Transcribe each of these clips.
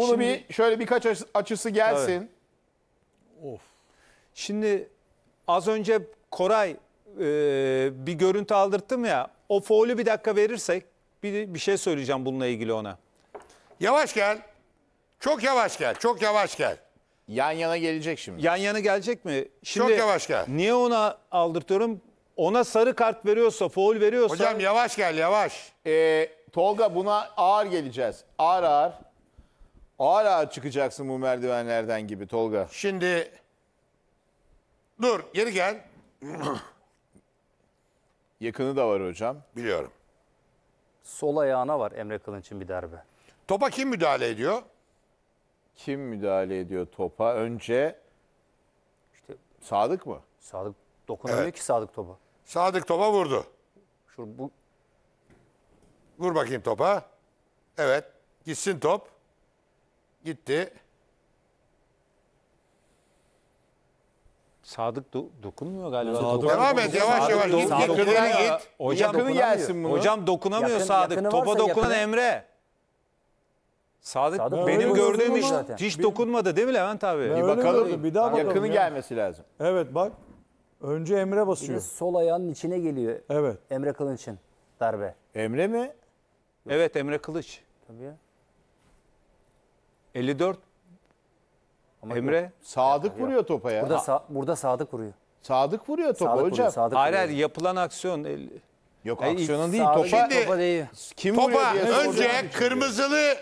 Bunu Şimdi- bir şöyle birkaç açısı gelsin. Of. Şimdi az önce Koray e, bir görüntü aldırttım ya. O faulü bir dakika verirsek bir, bir şey söyleyeceğim bununla ilgili ona. Yavaş gel. Çok yavaş gel. Çok yavaş gel. Yan yana gelecek şimdi. Yan yana gelecek mi? Şimdi, Çok yavaş gel. Niye ona aldırtıyorum? Ona sarı kart veriyorsa, foul veriyorsa Hocam yavaş gel yavaş. Ee, Tolga buna ağır geleceğiz. Ağır ağır. Hala çıkacaksın bu merdivenlerden gibi Tolga. Şimdi dur geri gel. Yakını da var hocam. Biliyorum. Sol ayağına var Emre Kılınç'ın bir darbe. Topa kim müdahale ediyor? Kim müdahale ediyor topa? Önce İşte Sadık mı? Sadık dokunamıyor Evet. ki Sadık topa. Sadık topa vurdu. Şur bu Vur bakayım topa. Evet. Gitsin top. Gitti. Sadık do- dokunmuyor galiba. Sadık- Devam et yavaş yavaş git Sadık- yakınına git. Hocam Yakını gelsin bunu. Hocam dokunamıyor Yakın- Sadık. Topa dokunan yakını- Emre. Sadık, Sadık benim gördüğüm hiç, dokunmamış hiç dokunmadı değil mi Levent abi? Bir bakalım. Bir daha bakalım Yakını ya. gelmesi lazım. Evet bak. Önce Emre Bir de basıyor. sol ayağının içine geliyor Evet. Emre Kılınç'ın darbe. Emre mi? Evet Emre Kılıç. Tabii ya. 54 Ama Emre. Sadık vuruyor topa ya. Burada, sa- burada Sadık vuruyor. Sadık vuruyor topa Sadık hocam. vuruyor. Sadık Hayır vuruyor. hayır yapılan aksiyon. el- Yok Yani aksiyona değil topa. Şimdi- topa değil. Kim Topa vuruyor diye önce soracağım. kırmızılı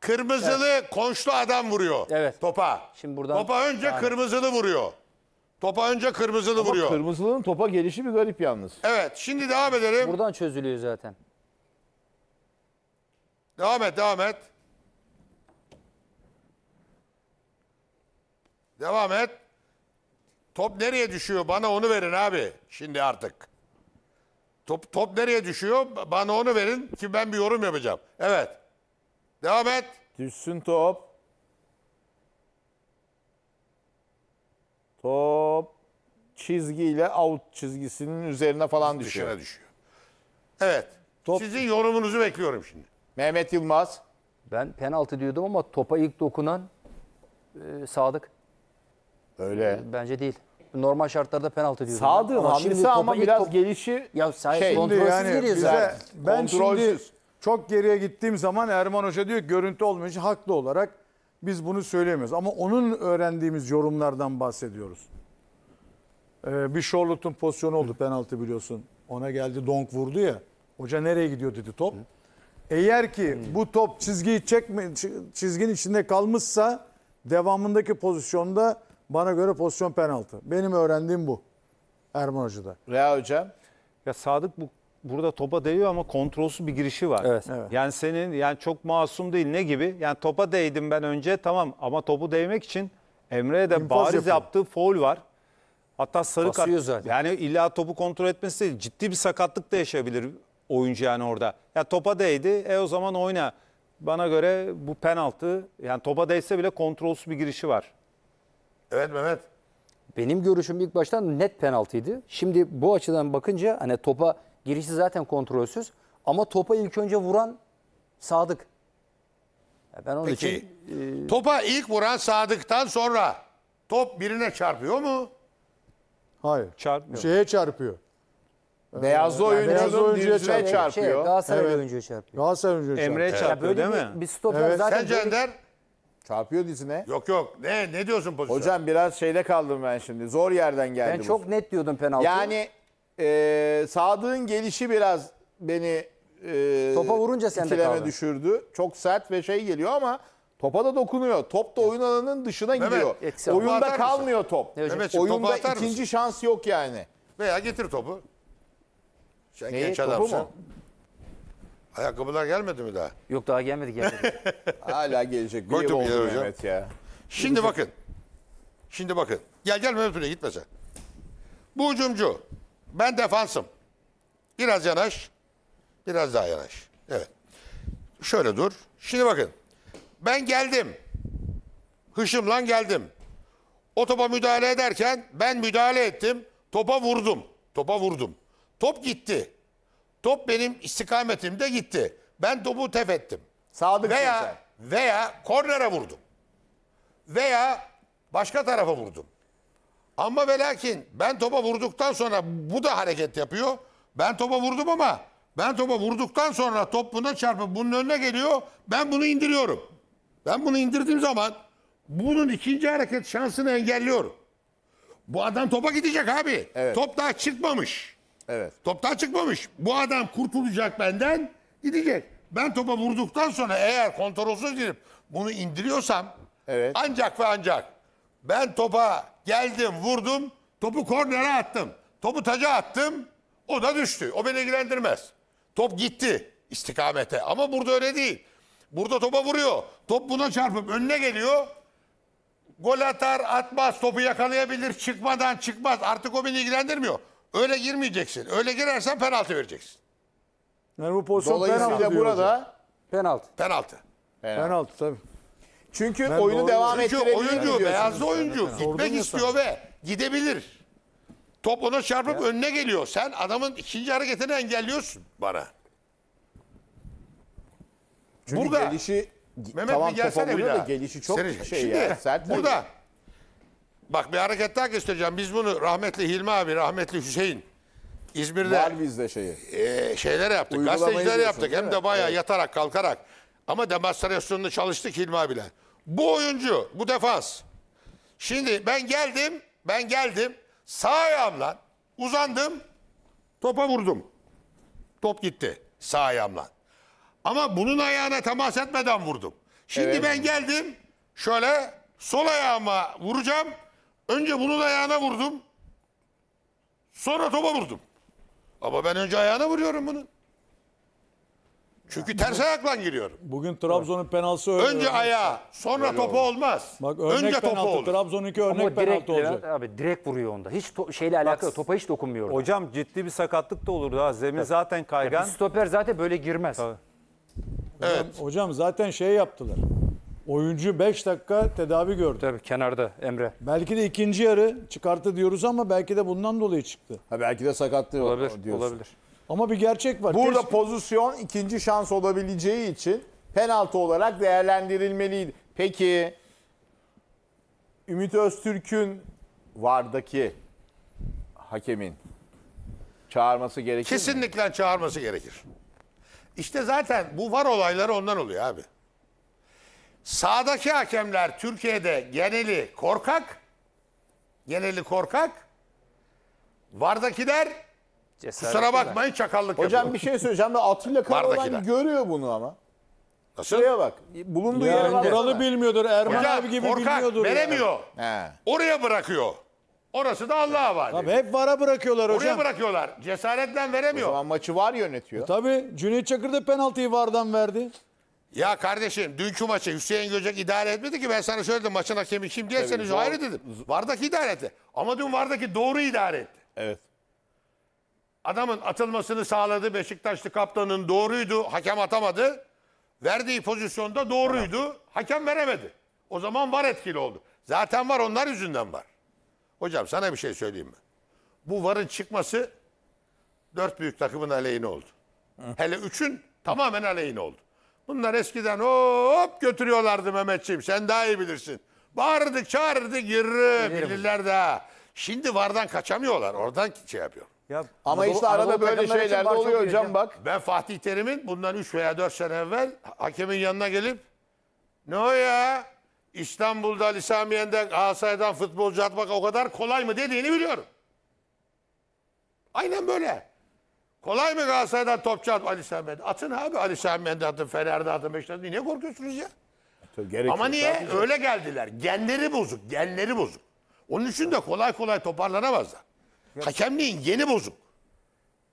kırmızılı konşlu adam vuruyor. Evet. Topa. Şimdi buradan- topa önce kırmızılı vuruyor. Topa önce kırmızılı vuruyor. Kırmızılının topa gelişi bir garip yalnız. evet, şimdi devam edelim. Buradan çözülüyor zaten. Devam et, devam et. Devam et. Top nereye düşüyor? Bana onu verin abi. Şimdi artık. Top, top nereye düşüyor? Bana onu verin ki ben bir yorum yapacağım. Evet. Devam et. Düşsün top. Top çizgiyle out çizgisinin üzerine falan düşüyor. Dışına düşüyor. Evet. Top. Sizin yorumunuzu bekliyorum şimdi. Mehmet Yılmaz. Ben penaltı diyordum ama topa ilk dokunan e, Sadık. Öyle. Ee, bence değil. Normal şartlarda penaltı diyorum. Sağdığın ama hamlesi ama biraz top... gelişi ya say, şey. Kontrolsüz yani geliyor zaten. Ben kontrolsüz. şimdi çok geriye gittiğim zaman Erman Hoca diyor görüntü olmayınca haklı olarak biz bunu söyleyemiyoruz. Ama onun öğrendiğimiz yorumlardan bahsediyoruz. Ee, bir Charlotte'un pozisyonu oldu Hı. penaltı biliyorsun. Ona geldi donk vurdu ya. Hoca nereye gidiyor dedi top. Hı. Eğer ki Hı. bu top çizgiyi çekme, çizgin içinde kalmışsa devamındaki pozisyonda bana göre pozisyon penaltı. Benim öğrendiğim bu Erman Hoca'da. Rea Hocam. Ya Sadık bu burada topa değiyor ama kontrolsüz bir girişi var. Evet. evet. Yani senin yani çok masum değil ne gibi? Yani topa değdim ben önce tamam ama topu değmek için Emre'ye de İnfaz bariz yapıyor. yaptığı foul var. Hatta sarı kart. Yani illa topu kontrol etmesi değil. Ciddi bir sakatlık da yaşayabilir oyuncu yani orada. Ya yani topa değdi. E o zaman oyna. Bana göre bu penaltı yani topa değse bile kontrolsüz bir girişi var. Evet Mehmet. Benim görüşüm ilk baştan net penaltıydı. Şimdi bu açıdan bakınca hani topa girişi zaten kontrolsüz ama topa ilk önce vuran Sadık. Ya ben onun Peki için, e... topa ilk vuran Sadık'tan sonra top birine çarpıyor mu? Hayır. Çarpmıyor. Şeye çarpıyor. Ee, Beyazlı yani oyuncunun beyaz oyuncuya çarpıyor. Şey, çarpıyor. Şey, Galatasaray evet. oyuncuya çarpıyor. Galatasaray oyuncuya çarpıyor. Emre çarpıyor, çarpıyor değil mi? Bir, bir stoper evet. zaten Sen Cender? Çarpıyor dizine. Yok yok. Ne ne diyorsun pozisyon? Hocam biraz şeyde kaldım ben şimdi. Zor yerden geldi. Ben çok bu. net diyordum penaltı. Yani e, Sadık'ın gelişi biraz beni e, topa vurunca sende kaldı. düşürdü. Çok sert ve şey geliyor ama topa da dokunuyor. Top da oyun alanının dışına Mehmet, gidiyor. Eksi Oyunda kalmıyor mısın? top. Mehmet, Oyunda topu ikinci mısın? şans yok yani. Veya getir topu. Sen Neyi, genç adamsın. Topu mu? Ayakkabılar gelmedi mi daha? Yok daha gelmedi gelmedi. Hala gelecek. Bir yıl hocam. Mehmet ya. Şimdi bakın. Şimdi bakın. Gel gel Mehmet Bey'e gitmese. Bu ucumcu. Ben defansım. Biraz yanaş. Biraz daha yanaş. Evet. Şöyle dur. Şimdi bakın. Ben geldim. Hışım lan geldim. O topa müdahale ederken ben müdahale ettim. Topa vurdum. Topa vurdum. Top gitti. Top benim istikametimde gitti. Ben topu tef ettim. Sadık veya, veya kornere vurdum. Veya başka tarafa vurdum. Ama ve lakin ben topa vurduktan sonra bu da hareket yapıyor. Ben topa vurdum ama ben topa vurduktan sonra top buna çarpıp bunun önüne geliyor. Ben bunu indiriyorum. Ben bunu indirdiğim zaman bunun ikinci hareket şansını engelliyorum. Bu adam topa gidecek abi. Evet. Top daha çıkmamış. Evet. Toptan çıkmamış. Bu adam kurtulacak benden gidecek. Ben topa vurduktan sonra eğer kontrolsüz girip bunu indiriyorsam evet. ancak ve ancak ben topa geldim vurdum topu kornere attım. Topu taca attım o da düştü. O beni ilgilendirmez. Top gitti istikamete ama burada öyle değil. Burada topa vuruyor. Top buna çarpıp önüne geliyor. Gol atar atmaz topu yakalayabilir çıkmadan çıkmaz artık o beni ilgilendirmiyor. Öyle girmeyeceksin. Öyle girersen penaltı vereceksin. Yani bu pozisyon Dolayısıyla penaltı burada penaltı. Penaltı. Penaltı, penaltı tabii. Çünkü ben oyunu doğru. devam Çünkü oyuncu, beyazlı oyuncu. Yani, gitmek istiyor ve gidebilir. Top ona çarpıp ya. önüne geliyor. Sen adamın ikinci hareketini engelliyorsun bana. Çünkü burada, gelişi Mehmet tamam, bir gelsene bir daha. gelişi çok Senin, şey şimdi, ya. Sert burada Bak bir hareket daha göstereceğim. Biz bunu rahmetli Hilmi abi, rahmetli Hüseyin İzmir'de Var bizde şeyi. e, şeyler yaptık. Uygulamayı Gazeteciler yaptık. Hem de bayağı yatarak kalkarak. Ama demonstrasyonunda çalıştık Hilmi abiyle. Bu oyuncu, bu defans. Şimdi ben geldim, ben geldim. Sağ ayağımla uzandım. Topa vurdum. Top gitti sağ ayağımla. Ama bunun ayağına temas etmeden vurdum. Şimdi Evet. ben geldim. Şöyle sol ayağıma vuracağım. Önce bunun ayağına vurdum. Sonra topa vurdum. Ama ben önce ayağına vuruyorum bunun. Çünkü yani ters ayakla giriyorum. Bugün Trabzon'un penaltısı öyle. Önce ayağa, sonra öyle topa olur. olmaz. Bak örnek önce penaltı, topa olur. Trabzon'unki örnek penaltı olacak. Abi direkt vuruyor onda. Hiç to- şeyle alakalı, topa hiç dokunmuyor. Hocam ciddi bir sakatlık da olur ha. Zemin evet. zaten kaygan. Ya, stoper zaten böyle girmez. Tabii. Evet. Hocam, hocam zaten şey yaptılar. Oyuncu 5 dakika tedavi gördü. Tabii kenarda Emre. Belki de ikinci yarı çıkarttı diyoruz ama belki de bundan dolayı çıktı. Ha belki de sakatlığı olabilir, diyorsun. Olabilir. Ama bir gerçek var. Burada Keşke... pozisyon ikinci şans olabileceği için penaltı olarak değerlendirilmeliydi. Peki Ümit Öztürk'ün vardaki hakemin çağırması gerekir Kesinlikle mi? çağırması gerekir. İşte zaten bu var olayları ondan oluyor abi. Sağdaki hakemler Türkiye'de geneli korkak. Geneli korkak. Vardakiler Cesaret kusura bakmayın çakallık yapıyor. Hocam bir şey söyleyeceğim ve Atilla Karaoğlan Vardakiler. görüyor bunu ama. Nasıl? Şuraya bak. Bulunduğu yere bak. Buralı bilmiyordur. Erman Hocam, abi gibi korkak bilmiyordur. ya. veremiyor. He. Oraya bırakıyor. Orası da Allah'a var. Tabii hep vara bırakıyorlar hocam. Oraya bırakıyorlar. Cesaretle O veremiyor. zaman maçı var yönetiyor. E tabii Cüneyt Çakır da penaltıyı vardan verdi. Ya kardeşim dünkü maçı Hüseyin Göcek idare etmedi ki ben sana söyledim maçın hakemi kim diye sen ayrı dedim. Vardaki idare etti. Ama dün Vardaki doğru idare etti. Evet. Adamın atılmasını sağladı Beşiktaşlı kaptanın doğruydu. Hakem atamadı. Verdiği pozisyonda doğruydu. Hakem veremedi. O zaman var etkili oldu. Zaten var onlar yüzünden var. Hocam sana bir şey söyleyeyim mi? Bu varın çıkması dört büyük takımın aleyhine oldu. Hele üçün tamamen aleyhine oldu. Bunlar eskiden hop götürüyorlardı Mehmetciğim. Sen daha iyi bilirsin. Bağırdık çağırdık yürü bilirler de. Şimdi vardan kaçamıyorlar. Oradan şey yapıyor. Ya, Ama Anadolu, işte arada Anadolu böyle şeyler de oluyor hocam bak. Ben Fatih Terim'in bundan 3 veya 4 sene evvel hakemin yanına gelip ne o ya İstanbul'da Ali Samiyen'de Galatasaray'dan futbolcu atmak o kadar kolay mı dediğini biliyorum. Aynen böyle. Kolay mı Galatasaray'dan topçu at Ali Sami Atın abi Ali Sami atın, Fener'de atın, Beşiktaş'ta. Niye korkuyorsunuz ya? E gerek Ama yok niye? Öyle geldiler. Genleri bozuk, genleri bozuk. Onun için de kolay kolay toparlanamazlar. Hakemliğin geni bozuk.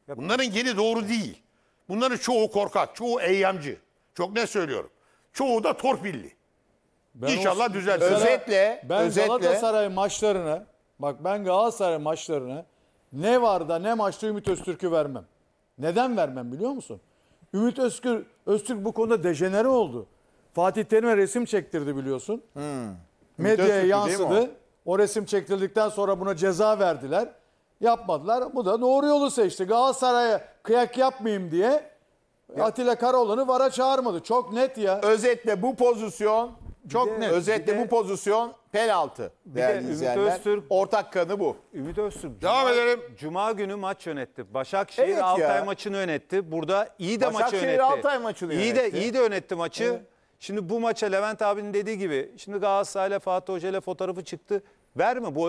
Bunların geni doğru değil. Bunların çoğu korkak, çoğu eyyamcı. Çok ne söylüyorum. Çoğu da torpilli. Ben İnşallah o- düzelsin. Özetle, ben özetle- Galatasaray maçlarını bak ben Galatasaray maçlarını ne var da ne maçta Ümit Öztürk'ü vermem. Neden vermem biliyor musun? Ümit Özgür, Öztürk bu konuda dejenere oldu. Fatih Terim'e resim çektirdi biliyorsun. Hmm. Medyaya yansıdı. O? o resim çektirdikten sonra buna ceza verdiler. Yapmadılar. Bu da doğru yolu seçti. Galatasaray'a kıyak yapmayayım diye ya. Atilla Karaoğlan'ı VAR'a çağırmadı. Çok net ya. Özetle bu pozisyon çok de, net. Özetle de, bu pozisyon penaltı değerli de izleyenler. Öztürk, Ortak kanı bu. Ümit Öztürk. Cuma, Devam edelim. Cuma günü maç yönetti. Başakşehir evet Altay ya. maçını yönetti. Burada iyi de maçı yönetti. Başakşehir Altay maçını yönetti. İyi de, iyi de yönetti maçı. Evet. Şimdi bu maçta Levent abinin dediği gibi şimdi Galatasaray'la Fatih Hoca'yla fotoğrafı çıktı. Verme bu